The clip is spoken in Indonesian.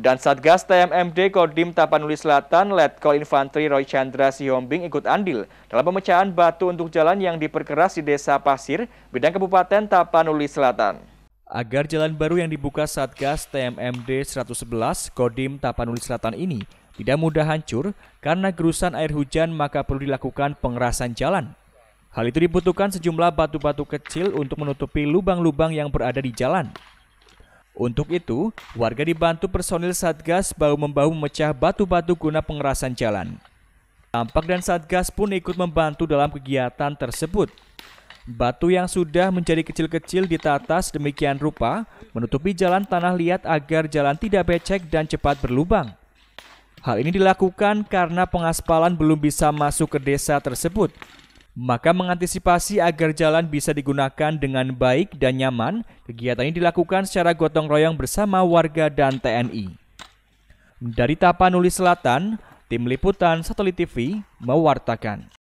Dan Satgas TMMD Kodim Tapanuli Selatan, Letkol Infantri Roy Chandra Sihombing ikut andil dalam pemecahan batu untuk jalan yang diperkeras di Desa Pasir, Bidang Kabupaten Tapanuli Selatan. Agar jalan baru yang dibuka Satgas TMMD 111 Kodim Tapanuli Selatan ini tidak mudah hancur karena gerusan air hujan maka perlu dilakukan pengerasan jalan. Hal itu dibutuhkan sejumlah batu-batu kecil untuk menutupi lubang-lubang yang berada di jalan. Untuk itu, warga dibantu personil Satgas bahu-membahu memecah batu-batu guna pengerasan jalan. Tampak dan Satgas pun ikut membantu dalam kegiatan tersebut. Batu yang sudah menjadi kecil-kecil ditata sedemikian rupa, menutupi jalan tanah liat agar jalan tidak becek dan cepat berlubang. Hal ini dilakukan karena pengaspalan belum bisa masuk ke desa tersebut, maka mengantisipasi agar jalan bisa digunakan dengan baik dan nyaman, kegiatan ini dilakukan secara gotong royong bersama warga dan TNI. Dari Tapanuli Selatan, Tim Liputan Satelit TV mewartakan.